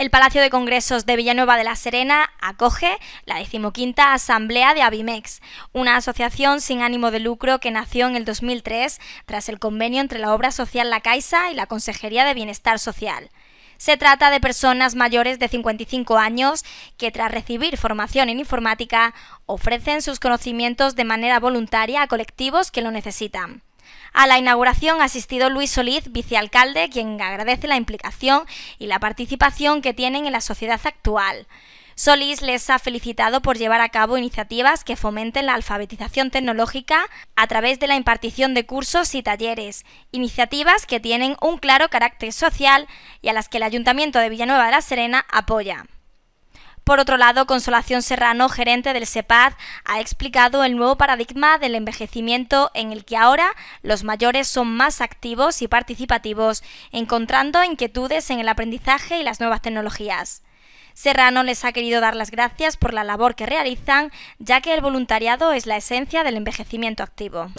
El Palacio de Congresos de Villanueva de la Serena acoge la decimoquinta Asamblea de Avimex, una asociación sin ánimo de lucro que nació en el 2003 tras el convenio entre la obra social La Caixa y la Consejería de Bienestar Social. Se trata de personas mayores de 55 años que tras recibir formación en informática ofrecen sus conocimientos de manera voluntaria a colectivos que lo necesitan. A la inauguración ha asistido Luis Solís, vicealcalde, quien agradece la implicación y la participación que tienen en la sociedad actual. Solís les ha felicitado por llevar a cabo iniciativas que fomenten la alfabetización tecnológica a través de la impartición de cursos y talleres, iniciativas que tienen un claro carácter social y a las que el Ayuntamiento de Villanueva de la Serena apoya. Por otro lado, Consolación Serrano, gerente del SEPAD, ha explicado el nuevo paradigma del envejecimiento en el que ahora los mayores son más activos y participativos, encontrando inquietudes en el aprendizaje y las nuevas tecnologías. Serrano les ha querido dar las gracias por la labor que realizan, ya que el voluntariado es la esencia del envejecimiento activo.